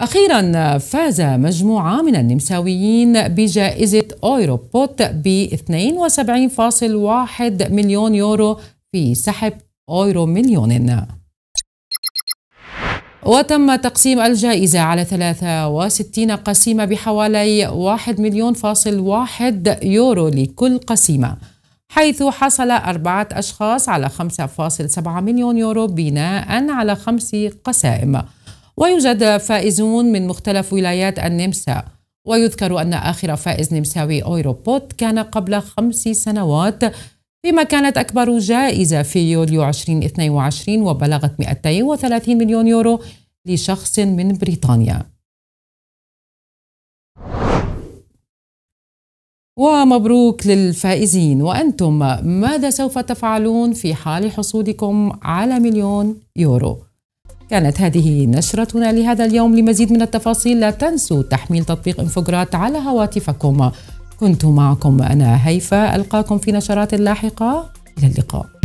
أخيرا فاز مجموعة من النمساويين بجائزة أوروبوت ب 72.1 مليون يورو في سحب أورو مليون وتم تقسيم الجائزة على 63 قسيمة بحوالي 1 مليون فاصل واحد يورو لكل قسيمة حيث حصل أربعة أشخاص على 5.7 مليون يورو بناء على خمس قسائم ويوجد فائزون من مختلف ولايات النمسا ويذكر أن آخر فائز نمساوي أوروبوت كان قبل خمس سنوات فيما كانت أكبر جائزة في يوليو 2022 وبلغت 230 مليون يورو لشخص من بريطانيا ومبروك للفائزين وأنتم ماذا سوف تفعلون في حال حصولكم على مليون يورو؟ كانت هذه نشرتنا لهذا اليوم لمزيد من التفاصيل لا تنسوا تحميل تطبيق انفوجرات على هواتفكم كنت معكم أنا هيفا ألقاكم في نشرات لاحقة إلى اللقاء